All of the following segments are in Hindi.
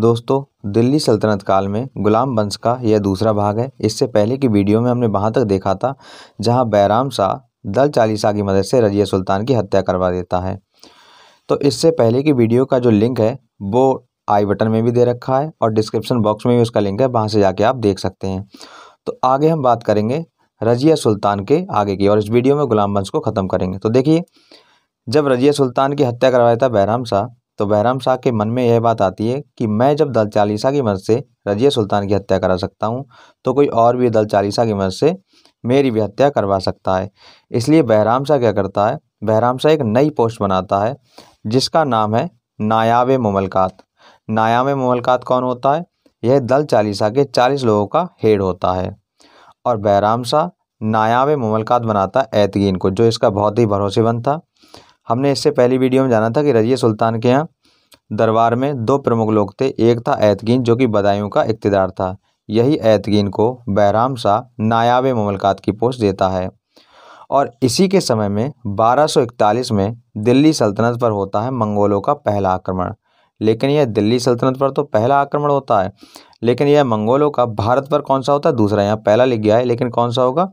दोस्तों दिल्ली सल्तनत काल में गुलाम वंश का यह दूसरा भाग है इससे पहले की वीडियो में हमने वहाँ तक देखा था जहाँ बैराम शाह दल चालीसा की मदद से रजिया सुल्तान की हत्या करवा देता है तो इससे पहले की वीडियो का जो लिंक है वो आई बटन में भी दे रखा है और डिस्क्रिप्शन बॉक्स में भी उसका लिंक है वहाँ से जाके आप देख सकते हैं तो आगे हम बात करेंगे रजिया सुल्तान के आगे की और इस वीडियो में गुलाम वंश को ख़त्म करेंगे तो देखिए जब रजिया सुल्तान की हत्या करवाया था बैराम शाह तो बहराम शाह के मन में यह बात आती है कि मैं जब दल चालीसा की मदद से रजिया सुल्तान की हत्या करा सकता हूँ तो कोई और भी दल चालीसा की मदद से मेरी भी हत्या करवा सकता है इसलिए बहराम शाह क्या करता है बहराम शाह एक नई पोस्ट बनाता है जिसका नाम है नायाब ममलकात नायाब ममलकात कौन होता है यह दल चालीसा के चालीस लोगों का हेड होता है और बहराम शाह नायाब ममलकात बनाता है ऐतगीन को जो इसका बहुत ही भरोसेमंद था हमने इससे पहली वीडियो में जाना था कि रजिया सुल्तान के यहाँ दरबार में दो प्रमुख लोग थे एक था ऐतगीन जो कि बदायूं का इकतदार था यही ऐतगीन को बहराम शाह नायाब ममलकात की पोस्ट देता है और इसी के समय में 1241 में दिल्ली सल्तनत पर होता है मंगोलों का पहला आक्रमण लेकिन यह दिल्ली सल्तनत पर तो पहला आक्रमण होता है लेकिन यह मंगोलों का भारत पर कौन सा होता है दूसरा यहाँ पहला लिख गया है लेकिन कौन सा होगा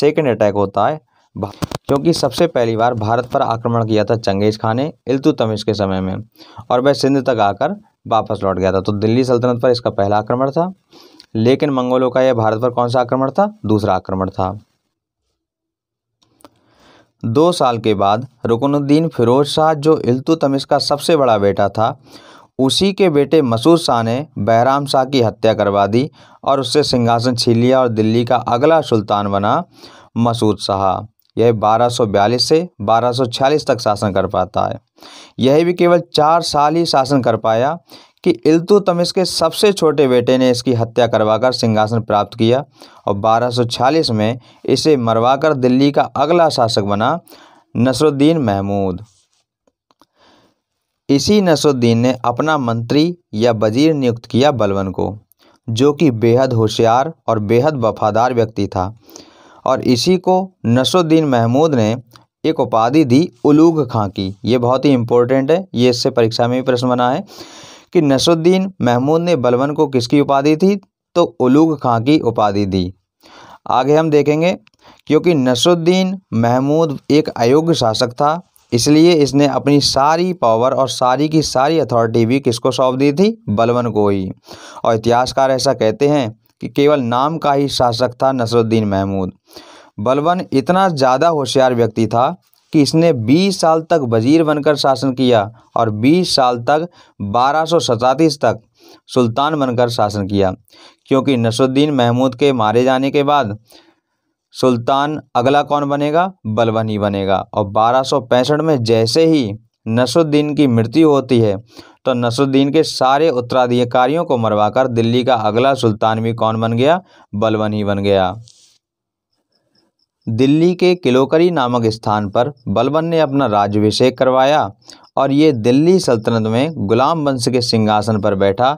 सेकेंड अटैक होता है क्योंकि सबसे पहली बार भारत पर आक्रमण किया था चंगेज़ खान ने तमिश के समय में और वह सिंध तक आकर वापस लौट गया था तो दिल्ली सल्तनत पर इसका पहला आक्रमण था लेकिन मंगोलों का यह भारत पर कौन सा आक्रमण था दूसरा आक्रमण था दो साल के बाद रुकनुद्दीन फिरोज शाह जो इल्तुतमिश का सबसे बड़ा बेटा था उसी के बेटे मसूद शाह ने बहराम शाह की हत्या करवा दी और उससे सिंहासन छीन लिया और दिल्ली का अगला सुल्तान बना मसूद शाह यह 1242 से 1246 तक शासन कर पाता है यह भी केवल चार साल ही शासन कर पाया कि इल्तुतमिश के सबसे छोटे बेटे ने इसकी हत्या करवाकर सिंहासन प्राप्त किया और 1246 में इसे मरवाकर दिल्ली का अगला शासक बना नसरुद्दीन महमूद इसी नसरुद्दीन ने अपना मंत्री या वजीर नियुक्त किया बलवन को जो कि बेहद होशियार और बेहद वफादार व्यक्ति था और इसी को नसरुद्दीन महमूद ने एक उपाधि दी उलूग खां की ये बहुत ही इम्पोर्टेंट है ये इससे परीक्षा में भी प्रश्न बना है कि नसरुद्दीन महमूद ने बलवन को किसकी उपाधि थी तो उलूग खां की उपाधि दी आगे हम देखेंगे क्योंकि नसरुद्दीन महमूद एक अयोग्य शासक था इसलिए इसने अपनी सारी पावर और सारी की सारी अथॉरिटी भी किसको सौंप दी थी बलवन को ही और इतिहासकार ऐसा कहते हैं कि केवल नाम का ही शासक था नसरुद्दीन महमूद बलबन इतना ज़्यादा होशियार व्यक्ति था कि इसने 20 साल तक वजीर बनकर शासन किया और 20 साल तक बारह तक सुल्तान बनकर शासन किया क्योंकि नसरुद्दीन महमूद के मारे जाने के बाद सुल्तान अगला कौन बनेगा बलबन ही बनेगा और बारह में जैसे ही नसरुद्दीन की मृत्यु होती है तो नसरुद्दीन के सारे उत्तराधिकारियों को मरवाकर दिल्ली का अगला सुल्तान भी कौन बन गया बलबन ही बन गया दिल्ली के किलोकरी नामक स्थान पर बलबन ने अपना राज्यभिषेक करवाया और ये दिल्ली सल्तनत में गुलाम वंश के सिंहासन पर बैठा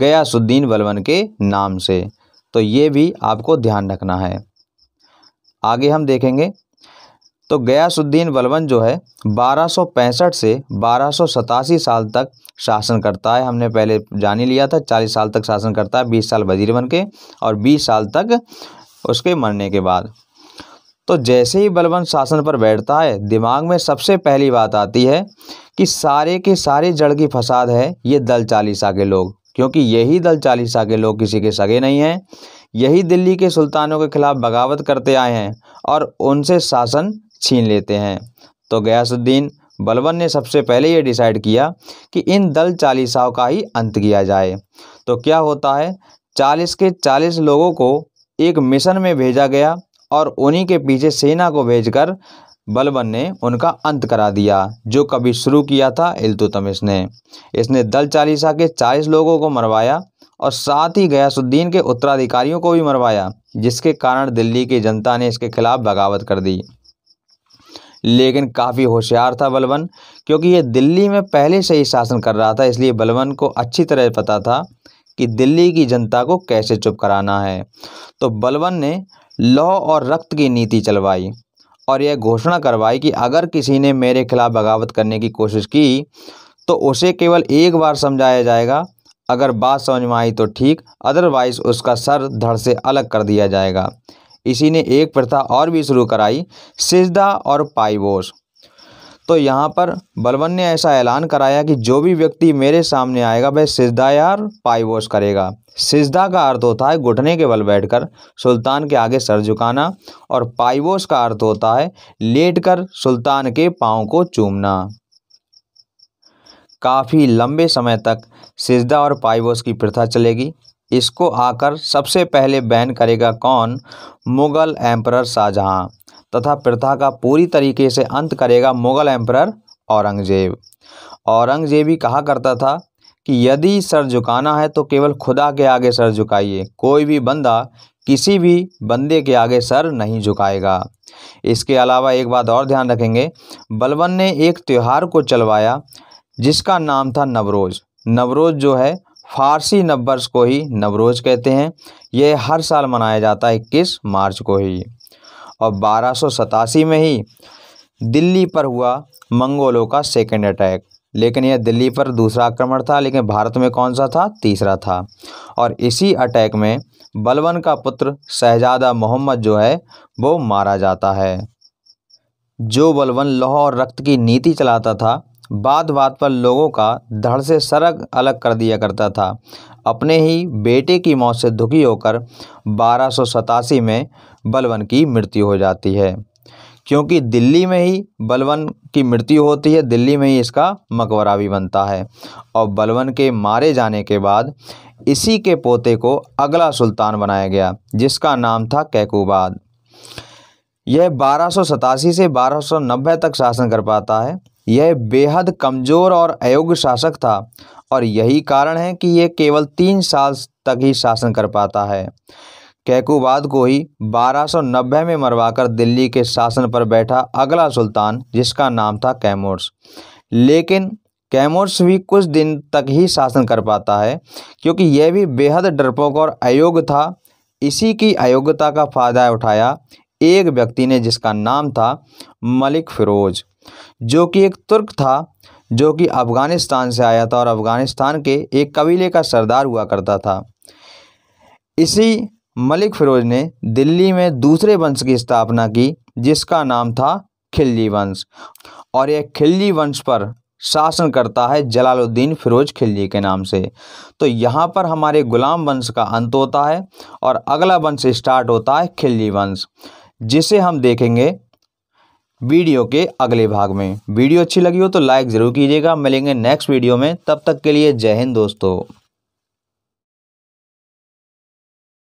गयासुद्दीन बलबन के नाम से तो ये भी आपको ध्यान रखना है आगे हम देखेंगे तो गयासुद्दीन बलबन जो है बारह से बारह साल तक शासन करता है हमने पहले जान ही लिया था 40 साल तक शासन करता है 20 साल वजीर बन के और 20 साल तक उसके मरने के बाद तो जैसे ही बलवंत शासन पर बैठता है दिमाग में सबसे पहली बात आती है कि सारे के सारे जड़ की फसाद है ये दल चालीसा के लोग क्योंकि यही दल चालीसा के लोग किसी के सगे नहीं हैं यही दिल्ली के सुल्तानों के खिलाफ बगावत करते आए हैं और उनसे शासन छीन लेते हैं तो गयासुद्दीन बलबन ने सबसे पहले ये डिसाइड किया कि इन दल चालीसाओं का ही अंत किया जाए तो क्या होता है चालीस के चालीस लोगों को एक मिशन में भेजा गया और उन्हीं के पीछे सेना को भेजकर बलबन ने उनका अंत करा दिया जो कभी शुरू किया था इल्तुतमिश ने इसने दल चालीसा के चालीस लोगों को मरवाया और साथ ही गयासुद्दीन के उत्तराधिकारियों को भी मरवाया जिसके कारण दिल्ली की जनता ने इसके खिलाफ बगावत कर दी लेकिन काफ़ी होशियार था बलवन क्योंकि ये दिल्ली में पहले से ही शासन कर रहा था इसलिए बलवन को अच्छी तरह पता था कि दिल्ली की जनता को कैसे चुप कराना है तो बलवन ने लौ और रक्त की नीति चलवाई और यह घोषणा करवाई कि अगर किसी ने मेरे खिलाफ़ बगावत करने की कोशिश की तो उसे केवल एक बार समझाया जाएगा अगर बात समझ में आई तो ठीक अदरवाइज़ उसका सर धड़ से अलग कर दिया जाएगा इसी ने एक प्रथा और भी शुरू कराई सिजदा और पाइवोस तो यहाँ पर बलवन ने ऐसा ऐलान कराया कि जो भी व्यक्ति मेरे सामने आएगा वह सिजदा यार पाइवोस करेगा सिजदा का अर्थ होता है घुटने के बल बैठकर सुल्तान के आगे सर झुकाना और पाइवोस का अर्थ होता है लेटकर सुल्तान के पाँव को चूमना काफ़ी लंबे समय तक सिजदा और पाइवोस की प्रथा चलेगी इसको आकर सबसे पहले बैन करेगा कौन मुग़ल एम्परर शाहजहाँ तथा प्रथा का पूरी तरीके से अंत करेगा मुग़ल एम्परर औरंगज़ेब औरंगज़ेब ही कहा करता था कि यदि सर झुकाना है तो केवल खुदा के आगे सर झुकाइए कोई भी बंदा किसी भी बंदे के आगे सर नहीं झुकाएगा इसके अलावा एक बात और ध्यान रखेंगे बलबन ने एक त्यौहार को चलवाया जिसका नाम था नवरोज़ नवरोज़ जो है फारसी नब्बर्स को ही नवरोज़ कहते हैं यह हर साल मनाया जाता है इक्कीस मार्च को ही और बारह में ही दिल्ली पर हुआ मंगोलों का सेकेंड अटैक लेकिन यह दिल्ली पर दूसरा आक्रमण था लेकिन भारत में कौन सा था तीसरा था और इसी अटैक में बलवन का पुत्र शहजादा मोहम्मद जो है वो मारा जाता है जो बलवन लोह और रक्त की नीति चलाता था बात बात पर लोगों का धड़ से सरक अलग कर दिया करता था अपने ही बेटे की मौत से दुखी होकर बारह में बलवन की मृत्यु हो जाती है क्योंकि दिल्ली में ही बलवन की मृत्यु होती है दिल्ली में ही इसका मकबरा भी बनता है और बलवन के मारे जाने के बाद इसी के पोते को अगला सुल्तान बनाया गया जिसका नाम था कैकूबाद यह बारह से बारह तक शासन कर पाता है यह बेहद कमज़ोर और अयोग्य शासक था और यही कारण है कि यह केवल तीन साल तक ही शासन कर पाता है कैकुबाद को ही 1290 में मरवाकर दिल्ली के शासन पर बैठा अगला सुल्तान जिसका नाम था कैमोर्स लेकिन कैमोर्स भी कुछ दिन तक ही शासन कर पाता है क्योंकि यह भी बेहद डरपोक और अयोग्य था इसी की अयोग्यता का फ़ायदा उठाया एक व्यक्ति ने जिसका नाम था मलिक फिरोज़ जो कि एक तुर्क था जो कि अफ़गानिस्तान से आया था और अफ़गानिस्तान के एक कबीले का सरदार हुआ करता था इसी मलिक फ़िरोज़ ने दिल्ली में दूसरे वंश की स्थापना की जिसका नाम था खिल्ली वंश और यह खिल्ली वंश पर शासन करता है जलालुद्दीन फिरोज खिल्ली के नाम से तो यहाँ पर हमारे गुलाम वंश का अंत होता है और अगला वंश स्टार्ट होता है खिल्ली वंश जिसे हम देखेंगे वीडियो के अगले भाग में वीडियो अच्छी लगी हो तो लाइक ज़रूर कीजिएगा मिलेंगे नेक्स्ट वीडियो में तब तक के लिए जय हिंद दोस्तों